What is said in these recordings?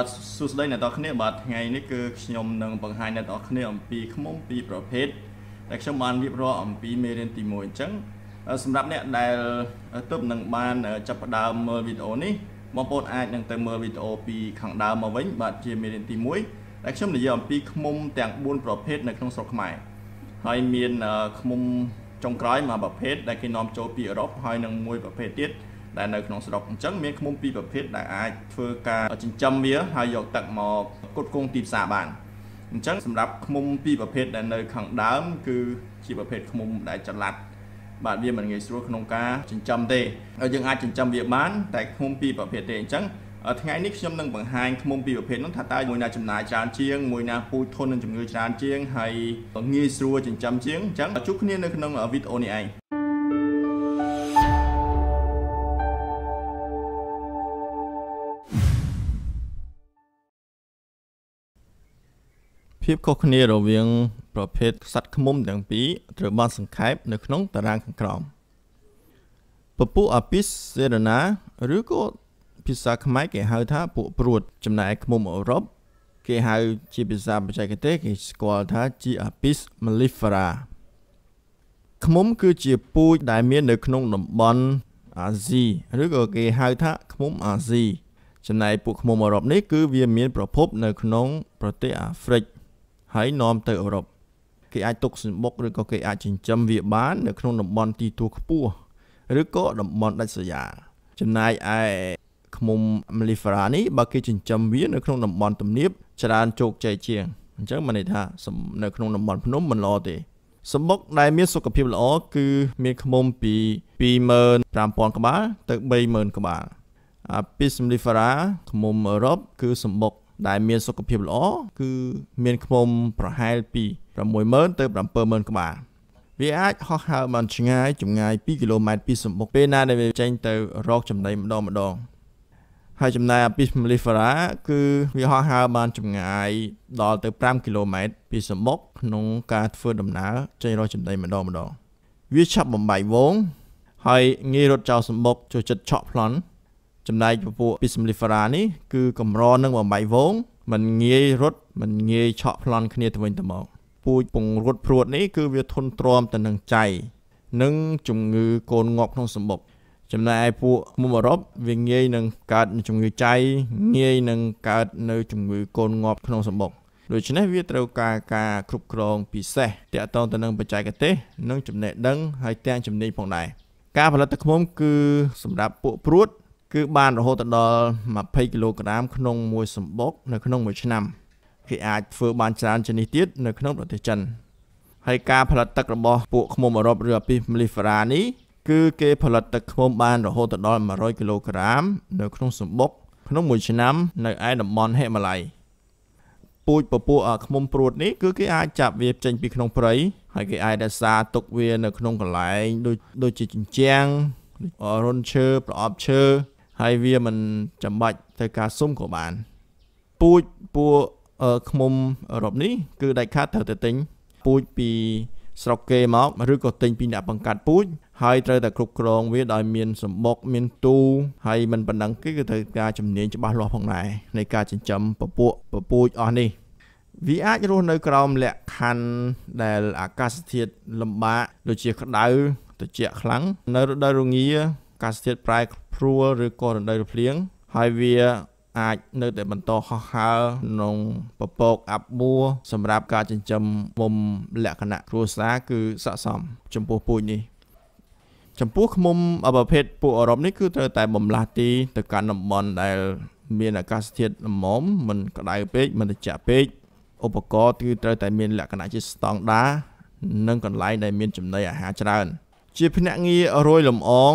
បាទសួស្តីអ្នកនរគ្នាបាទថ្ងៃនេះគឺខ្ញុំនឹងបង្ហាញអ្នកនរគ្នាអំពីឃ្មុំពីរប្រភេទដែលខ្ញុំបានរៀបរាប់អំពីមេរៀនទី1អញ្ចឹងសម្រាប់អ្នកដែលទើបនឹងបានចាប់ផ្ដើមមើលវីដេអូនេះបងប្អូនអាចនឹងទៅមើលវីដេអូពីខាងដើមមកវិញបាទជាមេរៀនទី1ដែលខ្ញុំនិយាយអំពីឃ្មុំទាំង4ប្រភេទនៅក្នុងស្រុកខ្មែរហើយមានឃ្មុំចុងក្រោយមួយប្រភេទដែលគេនាំចូលពីអឺរ៉ុបហើយនឹងមួយប្រភេទទៀតដែលនៅក្នុងស្រុកអញ្ចឹងមានឃុំពីរប្រភេទដែលអាចធ្វើការចិញ្ចឹមវាហើយយកទឹកមកគ្រប់គ្រងទីផ្សារបានអញ្ចឹងសម្រាប់ឃុំពីរប្រភេទដែលនៅខាងដើម គឺជាប្រភេទឃុំដែលចល័តបាទវាមិនងាយស្រួលក្នុងការចិញ្ចឹមទេហើយយើងអាចចិញ្ចឹមវាបានតែឃុំពីរប្រភេទទេអញ្ចឹងថ្ងៃនេះខ្ញុំនឹងបង្ហាញឃុំពីរប្រភេទនោះថាតើមួយណាចំណាយច្រើនជាងមួយណាពូជធន់នឹងជំងឺច្រើនជាងហើយងាយស្រួលចិញ្ចឹមជាងអញ្ចឹងជួបគ្នានៅក្នុងវីដេអូនេះឯងភាពខុសគ្នារវាង ប្រភេទសត្វឃ្មុំទាំងពីរត្រូវបានសង្ខេបនៅក្នុងតារាងខាងក្រោមពពួកអាពីសេរណាឬក៏ភាសាខ្មែរគេហៅថា ពួកព្រួត ចំណែកឃ្មុំអឺរ៉ុបគេហៅជាភាសាបច្ចេកទេសគេស្គាល់ថាជាអាពីស mellifera ឃ្មុំគឺជាពូជដែលមាន នៅក្នុងតំបន់អាស៊ីឬក៏គេហៅថាឃ្មុំអាស៊ីចំណែកពួកឃ្មុំអឺរ៉ុបនេះគឺវាមានប្រភព នៅ ក្នុងប្រទេសអាហ្វ្រិកហើយនាំទៅអឺរ៉ុបគេអាចទុកសម្បុកឬក៏គេអាចចិញ្ចឹមវាបាននៅក្នុងតំបន់ទីទួលខ្ពស់ឬក៏តំបន់ដាច់ស្រយាលចំណាយឯឃុំមលីហ្វារ៉ានេះបើគេចិញ្ចឹមវានៅក្នុងតំបន់ទំនាប ច្រើនជោគជ័យជាងអញ្ចឹងមិនន័យថានៅក្នុងតំបន់ភ្នំមិនល្អទេ សម្បុកដែលមានសុខភាពល្អគឺមានឃុំពី25000ក្បាលទៅ30000ក្បាលអាពីសម្លីហ្វារ៉ាឃុំអឺរ៉ុបគឺសម្បុកដែលមានសុខភាពល្អគឺមានខ្មុំប្រហែលពី60000ទៅ70000ក្បាលវាអាចហោះហើរបានឆ្ងាយចម្ងាយ2គីឡូម៉ែត្រពីសំបុកពេលណាដែលវាចេញទៅរកចំណីម្ដងម្ដងហើយចំណាយអាពីមលីហ្វារ៉ាគឺវាហោះហើរបានចម្ងាយដល់ទៅ5គីឡូម៉ែត្រពីសំបុកក្នុងការធ្វើដំណើរចេញរកចំណីម្ដងម្ដងវាឆាប់បំបាយវង ហើយងាយរត់ចោលសំបុកចូលចិត្តឆក់ប្លន់ចំណែកពពួកពីសំលីហ្វារ៉ានេះគឺកម្រនឹងបំបីវងมันងាយរត់มันងាយឆក់ប្លន់គ្នាទៅវិញទៅមកពូជពងរត់ព្រួតនេះគឺវាធន់ទ្រាំទៅនឹងចៃនិងជំងឺកូនងាប់ក្នុងសម្បុកចំណែកពួកមុំអឺរ៉ុបវាងាយនឹងកើតនៅជំងឺចៃងាយនឹងកើតនៅ ជំងឺកូនងាប់ក្នុងសម្បុកដូច្នេះវាត្រូវការការគ្រប់គ្រង ពិសេសទាក់ទងទៅនឹងបច្ចេកទេសនិងចំណេះដឹងហើយទាំងជំនាញផងដែរការផលិតទឹកឃ្មុំគឺសម្រាប់ពួកព្រួតគឺបានរហូតដល់20គីឡូក្រាមក្នុងមួយសំបុក នៅក្នុងមួយឆ្នាំគេអាចធ្វើបានច្រើនជាងនេះទៀតនៅក្នុងប្រទេសចិនហើយការផលិតទឹករបស់ពួកឃុំអឺរ៉ុបឬអាពីមលីហ្វរ៉ានេះគឺគេ ផលិតទឹកឃុំបានរហូតដល់100គីឡូក្រាម នៅ ក្នុងសំបុក ក្នុងមួយឆ្នាំ នៅឯតំបន់ហិមាល័យពូជពពួកឃុំព្រួតនេះគឺគេអាចចាប់វាចេញពីក្នុងព្រៃហើយគេអាចរក្សាទុកវានៅក្នុងកន្លែងដូចដូចជាជញ្ជាំងរុនឈើប្រអប់ឈើហើយវាមិនចាំបាច់ត្រូវការស៊ុំក៏បានពូជពួកឃុំអឺរ៉ុបនេះគឺដាច់ខាតត្រូវតែទិញពូជពីស្រុកគេមកឬក៏ទិញពីអ្នកបង្កាត់ពូជហើយត្រូវតែគ្រប់គ្រងវាដោយមានសម្បុក មានទូហើយមិនប៉ុណ្ណឹងគេគឺត្រូវការជំនាញច្បាស់លាស់ផងដែរនៃការចិញ្ចឹមពពួកពពូជអស់នេះ វាអាចរស់នៅក្រោមលក្ខខណ្ឌដែលអាកាសធាតុលំបាកដូចជាក្តៅត្រជាក់ខ្លាំងនៅរដូវរងាកាសធាតុប្រែប្រួលឬក៏រដូវភ្លៀងហើយវាអាចនៅតែបន្តហោះហើរក្នុងពពកអាប់មួរសម្រាប់ការចិញ្ចឹមមុំលក្ខណៈគ្រួសារគឺស័កសមចំពោះពូជនេះចំពោះឃុំអបភេទពួកអឺរ៉ុបនេះគឺត្រូវតែបំលាស់ទីទៅកាន់តំបន់ដែល មានអាកាសធាតុល្មមមិនក្តៅពេកមិនត្រជាក់ពេកឧបករណ៍គឺត្រូវតែមានលក្ខណៈជាស្តង់ដារនិងកន្លែងដែលមានចំណីអាហារច្រើន ជាភ្នាក់ងាររយលំអង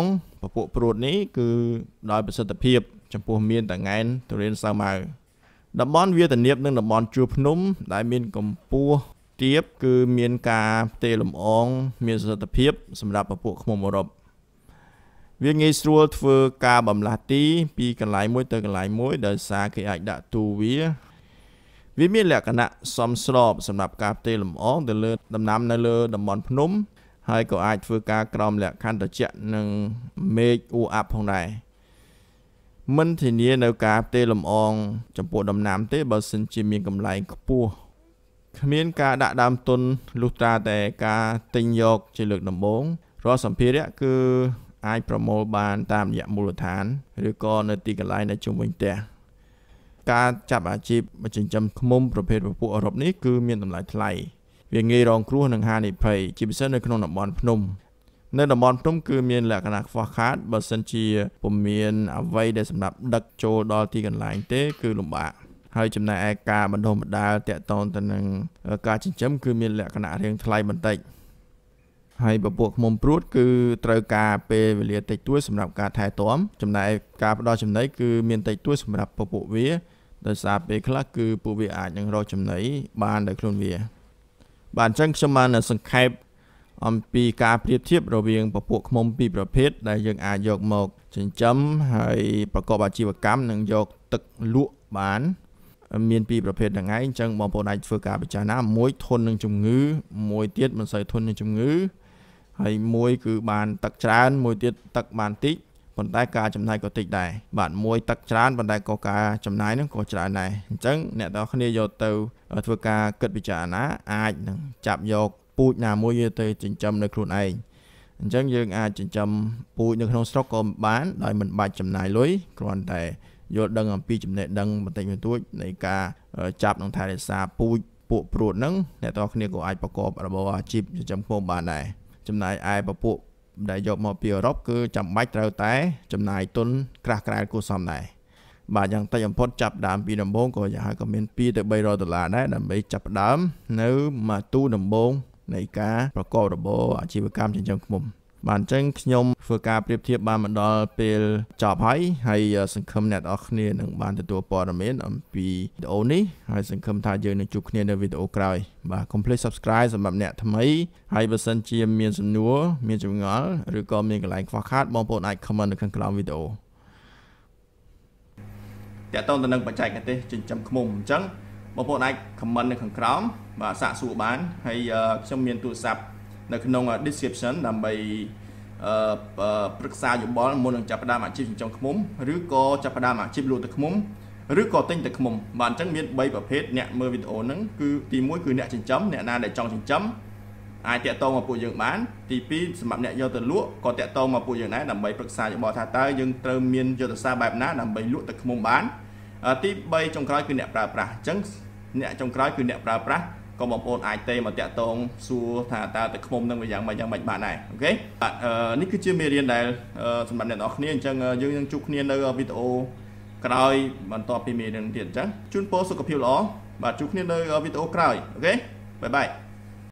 ពពួកព្រួតនេះគឺដោយប្រសិទ្ធភាព ចំពោះមានតងែនទរៀនសៅម៉ៅតំបន់វាទនាបនិងតំបន់ជួរភ្នំដែលមានកម្ពស់ទាបគឺមានការផ្ទេរលំអង មានប្រសិទ្ធភាពសម្រាប់ពពួកឃុំអឺរ៉ុបវាងាយស្រួលធ្វើការបំលាស់ទីពីកន្លែងមួយទៅកន្លែងមួយដោយសារគេអាចដាក់ទូវា វាមានលក្ខណៈសមស្របសម្រាប់ការផ្ទេរលំអងទៅលើដំណាំនៅលើតំបន់ភ្នំហើយក៏អាចធ្វើការក្រោមលក្ខខណ្ឌត្រជាក់និងមេឃអ៊ូអាប់ផងដែរមិនធានានៅការផ្ទេលំអង ចំពោះដំណាំទេបើសិនជាមានកម្លាំងខ្ពស់គ្មានការដាក់ដើមទុនលុះត្រាតែការទិញយក ជាលើកដំបូងរាល់សម្ភារៈគឺអាចប្រមូលបានតាមរយៈមូលដ្ឋាន ឬក៏នៅទីកន្លែងដែលជុំវិញផ្ទះការចាប់អាជីពចិញ្ចឹមឃ្មុំប្រភេទពពួកអឺរ៉ុបនេះគឺ មានតម្លៃថ្លៃវាងាយរងគ្រោះនឹងហានិភ័យជាពិសេសនៅក្នុងតំបន់ភ្នំ នៅតំបន់ភ្នំគឺមានលក្ខណៈខ្វះខាតបើសិនជាពុំមានអ្វីដែលសម្រាប់ដឹកចូលដល់ទីកន្លែងទេគឺលំបាកហើយចំណែកឯការបណ្ដុះបណ្ដាលតកតងទៅនឹងការចិញ្ចឹមគឺមានលក្ខណៈរៀងថ្លៃបន្តិចហើយពពួកខ្មុំព្រួតគឺត្រូវការពេលវេលាតិចតួចសម្រាប់ការថែទាំចំណែកការផ្ដល់ចំណីគឺមានតិចតួចសម្រាប់ពពួកវាដោយសារពេលខ្លះគឺពួកវាអាចនឹងរកចំណីបានដោយខ្លួនវាបាទអញ្ចឹងខ្ញុំបានសង្ខេបអំពីការប្រៀបធៀបរវាងពពួកឃ្មុំពីរប្រភេទដែលយើងអាចយកមកចិញ្ចឹមហើយប្រកបអាជីវកម្មនិងយកទឹកលក់បាន មានពីរប្រភេទហ្នឹងឯងអញ្ចឹងបងប្អូនអាចធ្វើការពិចារណា មួយធន់នឹងជំងឺ មួយទៀតមិនសូវធន់នឹងជំងឺហើយមួយ គឺបានទឹកច្រើនមួយទៀតទឹកបានតិចប៉ុន្តែការចំណាយក៏តិចដែរបាទមួយទឹកច្រើនប៉ុន្តែក៏ការចំណាយនឹងក៏ច្រើនដែរអញ្ចឹងអ្នកទាំងគ្នាយកទៅធ្វើការគិតពិចារណាអាចនឹងចាប់យកពូជណាមួយយកទៅចិញ្ចឹមនៅខ្លួនឯងអញ្ចឹងយើងអាចចិញ្ចឹមពូជនៅក្នុងស្រុកក៏បានដោយមិនបាច់ចំណាយលុយគ្រាន់តែយល់ដឹងអំពីចំណេះដឹងបន្តិចបន្តួចនៃការចាប់និងថែរក្សាពូជពួកព្រួតហ្នឹងអ្នកតគ្នាក៏អាចប្រកបរបរអាជីពចិញ្ចឹមឃ្មុំបានដែរចំណាយឯពពួកដែលយកមកពីអឺរ៉ុបគឺចាំបាច់ត្រូវតែ ចំណាយទុនក្រាស់ក្រែលគួរសមដែរបាទយ៉ាងតិចបំផុតចាប់ដើមពីដំបូងក៏យ៉ាងហោចក៏មាន2ទៅ300ដុល្លារដែរដើម្បីចាប់ដើមនៅមួយទូដំបូងនៃការប្រកបរបរអាជីវកម្មចិញ្ចឹមឃ្មុំបាទអញ្ចឹងខ្ញុំធ្វើការប្រៀបធៀបបានមកដល់ពេលចប់ហើយហើយសង្ឃឹមអ្នកទាំងអស់គ្នានឹងបានទទួលព័ត៌មានអំពីវីដេអូនេះហើយសង្ឃឹមថាយើងនឹងជួបគ្នានៅវីដេអូក្រោយបាទ complete subscribe សម្រាប់អ្នកថ្មីហើយបើសិនជាមានសំណួរមានចម្ងល់ឬក៏មានកន្លែងខ្វះខាតបងប្អូនអាច comment នៅខាងក្រោមវីដេអូតកតងទៅនឹងបច្ចេកទេសចិញ្ចឹមឃ្មុំអញ្ចឹងបងប្អូនអាច comment នៅខាងក្រោមបាទសាកសួរបានហើយខ្ញុំមានទូរស័ព្ទនៅក្នុង description ដើម្បីអឺប្រឹក្សាយោបល់មុននឹងចាប់ផ្ដើមអាជីពចិញ្ចឹមឃ្មុំឬក៏ចាប់ផ្ដើមអាជីពលក់ទឹកឃ្មុំឬក៏ទិញទឹកឃ្មុំបាទអញ្ចឹងមាន3ប្រភេទអ្នកមើលវីដេអូហ្នឹងគឺទី1គឺអ្នកចិញ្ចឹមអ្នកណាដែលចង់ចិញ្ចឹមអាចតាក់ទងមកពួកយើងបានទី2សម្រាប់អ្នកយកទៅលក់ក៏តាក់ទងមកពួកយើងដែរដើម្បីប្រឹក្សាយោបល់ថាតើយើងត្រូវមានយុទ្ធសាស្ត្របែបណាដើម្បីលក់ទឹកឃ្មុំបានទី3ចុងក្រោយគឺអ្នកប្រើប្រាស់អញ្ចឹងអ្នកចុងក្រោយគឺអ្នកប្រើប្រាស់ក៏បងប្អូនអាចទេមកតាក់ទងសួរថាតើទឹកខ្មុំនឹងវាយ៉ាងម៉េចយ៉ាងម៉េចបានដែរអូខេបាទនេះគឺជាមេរៀនដែលសម្រាប់អ្នកនរគ្នាអញ្ចឹងយើងនឹងជួបគ្នានៅវីដេអូក្រោយ បន្តពីមេរៀនទៀតអញ្ចឹងជូនពរសុខភាពល្អបាទជួបគ្នានៅវីដេអូក្រោយអូខេបាយបាយ